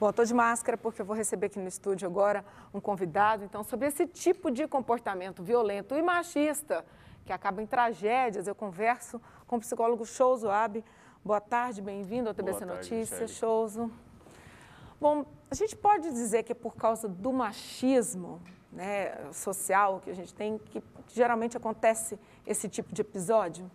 Bom, estou de máscara porque eu vou receber aqui no estúdio agora um convidado, então, sobre esse tipo de comportamento violento e machista que acaba em tragédias. Eu converso com o psicólogo Shouzo Abe. Boa tarde, bem-vindo ao TBC Notícias, Shouzo. Bom, a gente pode dizer que é por causa do machismo né, social que a gente tem que geralmente acontece esse tipo de episódio?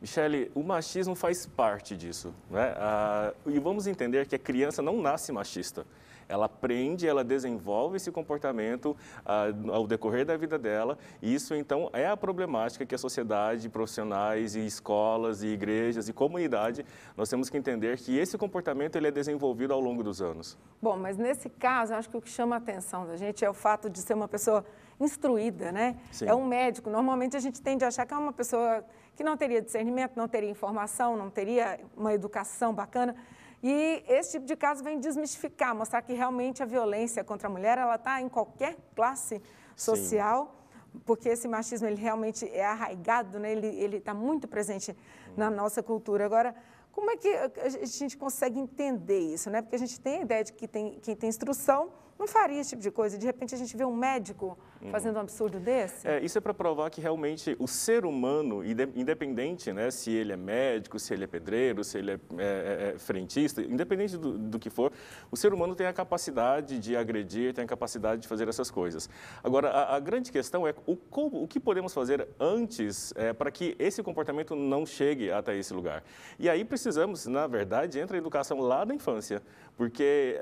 Michele, o machismo faz parte disso, né? Ah, e vamos entender que a criança não nasce machista. Ela aprende, ela desenvolve esse comportamento ah, ao decorrer da vida dela. E isso, então, é a problemática que a sociedade, profissionais e escolas e igrejas e comunidade, nós temos que entender que esse comportamento ele é desenvolvido ao longo dos anos. Bom, mas nesse caso, acho que o que chama a atenção da gente é o fato de ser uma pessoa instruída, né? Sim. É um médico. Normalmente a gente tende a achar que é uma pessoa que não teria discernimento, não teria informação, não teria uma educação bacana. E esse tipo de caso vem desmistificar, mostrar que realmente a violência contra a mulher ela está em qualquer classe social, Sim. porque esse machismo ele realmente é arraigado, né? ele está muito presente na hum. nossa cultura. Agora, como é que a gente consegue entender isso? Né? Porque a gente tem a ideia de que tem, quem tem instrução não faria esse tipo de coisa. De repente a gente vê um médico uhum. fazendo um absurdo desse. É, isso é para provar que realmente o ser humano, independente né, se ele é médico, se ele é pedreiro, se ele é, é, é, é frentista, independente do, do, que for, o ser humano tem a capacidade de agredir, tem a capacidade de fazer essas coisas. Agora, a, a grande questão é o, como, o que podemos fazer antes é, para que esse comportamento não chegue até esse lugar. E aí precisamos, na verdade, entra a educação lá da infância, porque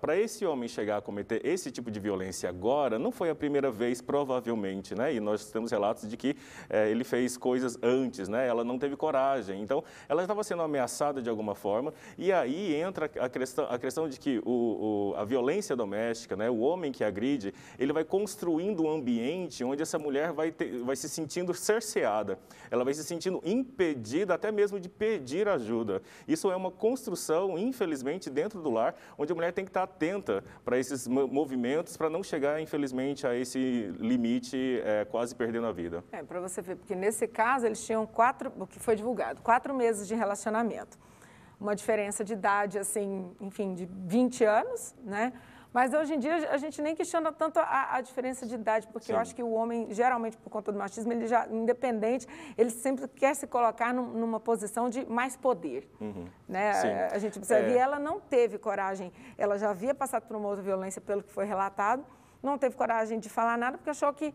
para esse homem chegar a cometer esse tipo de violência agora, não foi a primeira vez, provavelmente, né? E nós temos relatos de que é, ele fez coisas antes, né? Ela não teve coragem. Então, ela estava sendo ameaçada de alguma forma. E aí entra a questão, a questão de que o, o, a violência doméstica, né? O homem que agride, ele vai construindo um ambiente onde essa mulher vai, ter, vai se sentindo cerceada. Ela vai se sentindo impedida até mesmo de pedir ajuda. Isso é uma construção, infelizmente, dentro do lar, onde a mulher tem que estar atenta para esses esses movimentos para não chegar, infelizmente, a esse limite é, quase perdendo a vida. É, para você ver, porque nesse caso eles tinham quatro, o que foi divulgado, quatro meses de relacionamento. Uma diferença de idade, assim, enfim, de 20 anos, né? Mas hoje em dia a gente nem questiona tanto a, a diferença de idade, porque Sim. eu acho que o homem, geralmente por conta do machismo, ele já, independente, ele sempre quer se colocar num, numa posição de mais poder. Uhum. Né? É, a, gente observa. É. E ela não teve coragem, ela já havia passado por uma outra violência, pelo que foi relatado, não teve coragem de falar nada, porque achou que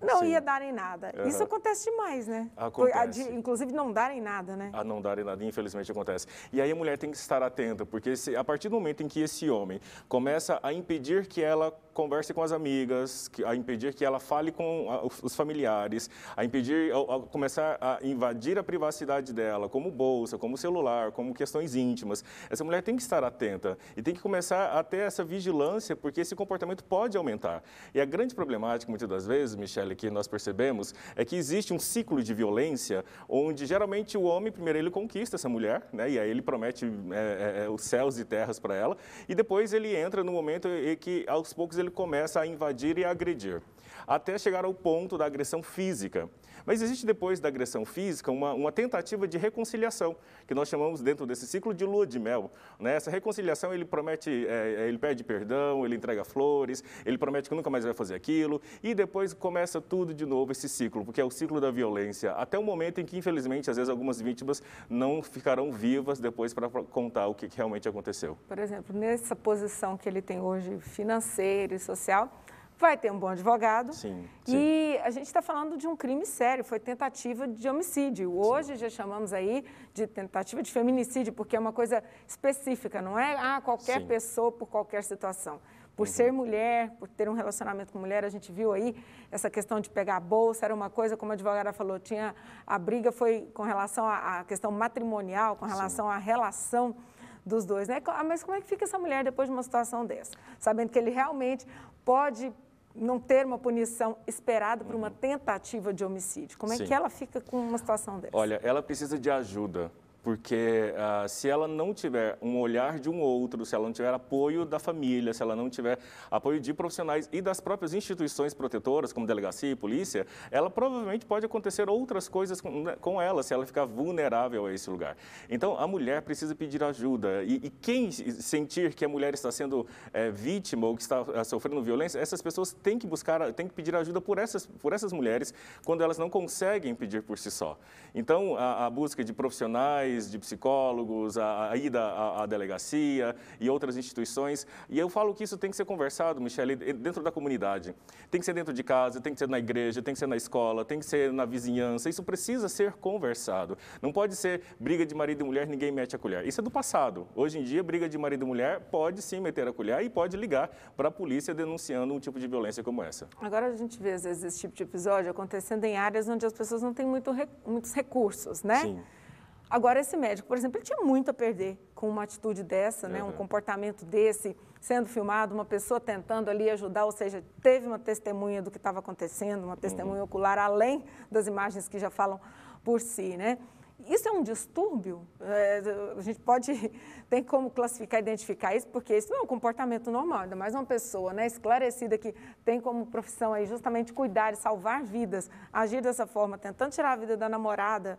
não Sim. ia dar em nada. Uhum. Isso acontece demais, né? Acontece. De, inclusive não darem nada, né? A ah, não darem nada, infelizmente acontece. E aí a mulher tem que estar atenta, porque se, a partir do momento em que esse homem começa a impedir que ela converse com as amigas, a impedir que ela fale com os familiares, a impedir, a, começar a invadir a privacidade dela, como bolsa, como celular, como questões íntimas. Essa mulher tem que estar atenta e tem que começar a ter essa vigilância, porque esse comportamento pode aumentar. E a grande problemática, muitas das vezes, Michele, que nós percebemos, é que existe um ciclo de violência onde geralmente o homem, primeiro, ele conquista essa mulher, né? e aí ele promete é, é, é os céus e terras para ela, e depois ele entra no momento em que aos poucos ele ele começa a invadir e agredir até chegar ao ponto da agressão física. Mas existe depois da agressão física uma, uma tentativa de reconciliação, que nós chamamos dentro desse ciclo de lua de mel. Né? Essa reconciliação, ele promete, é, é, ele pede perdão, ele entrega flores, ele promete que nunca mais vai fazer aquilo, e depois começa tudo de novo esse ciclo, porque é o ciclo da violência, até o momento em que, infelizmente, às vezes algumas vítimas não ficarão vivas depois para contar o que realmente aconteceu. Por exemplo, nessa posição que ele tem hoje financeira e social, vai ter um bom advogado. Sim, sim. E a gente está falando de um crime sério, foi tentativa de homicídio. Hoje sim. já chamamos aí de tentativa de feminicídio, porque é uma coisa específica, não é ah, qualquer sim. pessoa por qualquer situação. Por uhum. ser mulher, por ter um relacionamento com mulher, a gente viu aí essa questão de pegar a bolsa, era uma coisa, como a advogada falou, tinha a briga foi com relação à questão matrimonial, com relação à relação dos dois, né? Ah, mas como é que fica essa mulher depois de uma situação dessa? Sabendo que ele realmente pode não ter uma punição esperada por uma uhum. tentativa de homicídio? Como é que ela fica com uma situação dessa? Olha, ela precisa de ajuda. Porque ah, se ela não tiver um olhar de um outro, se ela não tiver apoio da família, se ela não tiver apoio de profissionais e das próprias instituições protetoras, como delegacia e polícia, ela provavelmente pode acontecer outras coisas com, né, com ela, se ela ficar vulnerável a esse lugar. Então, a mulher precisa pedir ajuda. E, e quem sentir que a mulher está sendo é, vítima ou que está ah, sofrendo violência, essas pessoas têm que buscar, têm que pedir ajuda por essas, por essas mulheres quando elas não conseguem pedir por si só. Então, a, a busca de profissionais, de psicólogos, a, a ida à, à, delegacia e outras instituições. E eu falo que isso tem que ser conversado, Michele, dentro da comunidade. Tem que ser dentro de casa, tem que ser na igreja, tem que ser na escola, tem que ser na vizinhança. Isso precisa ser conversado. Não pode ser briga de marido e mulher, ninguém mete a colher. Isso é do passado. Hoje em dia, briga de marido e mulher pode sim meter a colher e pode ligar para a polícia denunciando um tipo de violência como essa. Agora a gente vê, às vezes, esse tipo de episódio acontecendo em áreas onde as pessoas não têm muito, muitos recursos, né? Sim. Agora, esse médico, por exemplo, ele tinha muito a perder com uma atitude dessa, uhum. um comportamento desse, sendo filmado, uma pessoa tentando ali ajudar, ou seja, teve uma testemunha do que estava acontecendo, uma testemunha uhum. ocular, além das imagens que já falam por si. Né? Isso é um distúrbio? É, a gente pode, tem como classificar, identificar isso, porque isso não é um comportamento normal, ainda mais uma pessoa né, esclarecida que tem como profissão aí justamente cuidar e salvar vidas, agir dessa forma, tentando tirar a vida da namorada,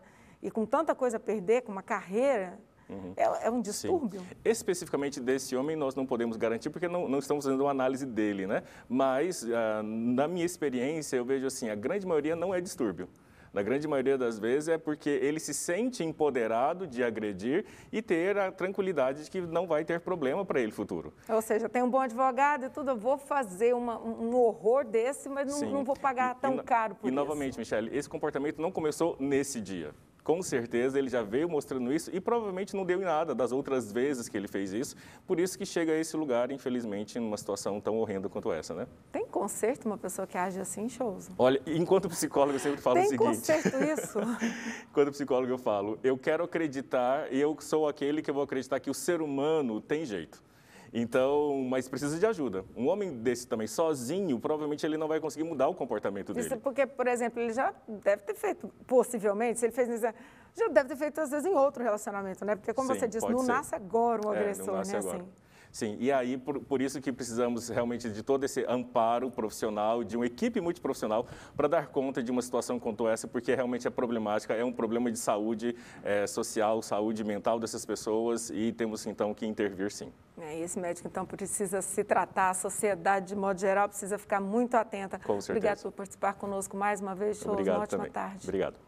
e com tanta coisa a perder, com uma carreira, Uhum. É, é, um distúrbio. Sim. Especificamente desse homem, nós não podemos garantir porque não, não estamos fazendo uma análise dele, né? Mas, ah, na minha experiência, eu vejo assim: a grande maioria não é distúrbio. Na grande maioria das vezes é porque ele se sente empoderado de agredir e ter a tranquilidade de que não vai ter problema para ele futuro. Ou seja, tem um bom advogado e tudo, eu vou fazer uma, um horror desse, mas não, não vou pagar tão e, caro por e, isso. E novamente, Michele, esse comportamento não começou nesse dia com certeza ele já veio mostrando isso e provavelmente não deu em nada das outras vezes que ele fez isso. Por isso que chega a esse lugar, infelizmente, numa situação tão horrenda quanto essa, né? Tem conserto uma pessoa que age assim, shows? Olha, enquanto psicólogo eu sempre falo Tem o seguinte... Tem conserto isso? enquanto psicólogo eu falo, eu quero acreditar e eu sou aquele que vou acreditar que o ser humano tem jeito. Então, mas precisa de ajuda. Um homem desse também, sozinho, provavelmente ele não vai conseguir mudar o comportamento dele. Isso porque, por exemplo, ele já deve ter feito, possivelmente, se ele fez já deve ter feito às vezes em outro relacionamento, né? Porque como Sim, você disse, não ser. nasce agora um agressor, é, não né, nasce né? Agora. Assim. Sim, e aí por, por isso que precisamos realmente de todo esse amparo profissional, de uma equipe multiprofissional, para dar conta de uma situação como essa, porque realmente é problemática, é um problema de saúde é, social, saúde mental dessas pessoas e temos então que intervir sim. É, esse médico então precisa se tratar, a sociedade de modo geral precisa ficar muito atenta. Com certeza. Obrigado por participar conosco mais uma vez, Shows, uma ótima também. tarde. Obrigado.